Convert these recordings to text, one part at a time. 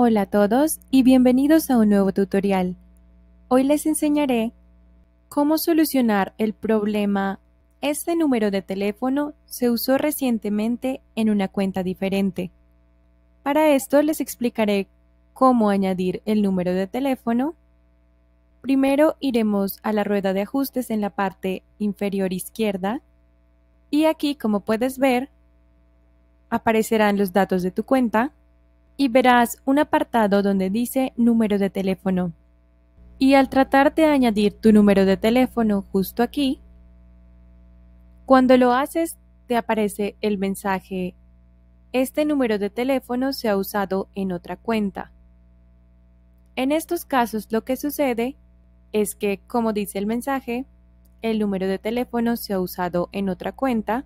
Hola a todos y bienvenidos a un nuevo tutorial. Hoy les enseñaré cómo solucionar el problema Este número de teléfono se usó recientemente en una cuenta diferente. Para esto les explicaré cómo añadir el número de teléfono. Primero iremos a la rueda de ajustes en la parte inferior izquierda y aquí como puedes ver aparecerán los datos de tu cuenta y verás un apartado donde dice número de teléfono. Y al tratar de añadir tu número de teléfono justo aquí, cuando lo haces te aparece el mensaje este número de teléfono se ha usado en otra cuenta. En estos casos lo que sucede es que, como dice el mensaje, el número de teléfono se ha usado en otra cuenta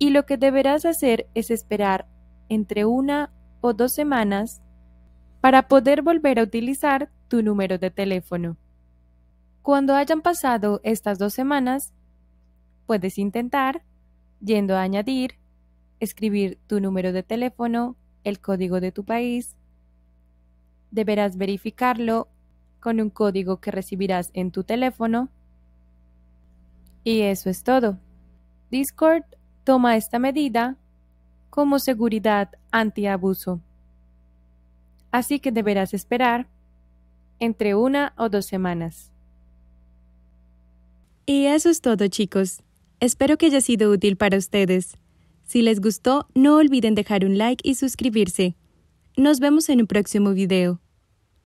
y lo que deberás hacer es esperar entre una o dos semanas para poder volver a utilizar tu número de teléfono. Cuando hayan pasado estas dos semanas, puedes intentar, yendo a añadir, escribir tu número de teléfono, el código de tu país. Deberás verificarlo con un código que recibirás en tu teléfono. Y eso es todo. Discord toma esta medida como seguridad antiabuso. Así que deberás esperar entre una o dos semanas. Y eso es todo chicos. Espero que haya sido útil para ustedes. Si les gustó, no olviden dejar un like y suscribirse. Nos vemos en un próximo video.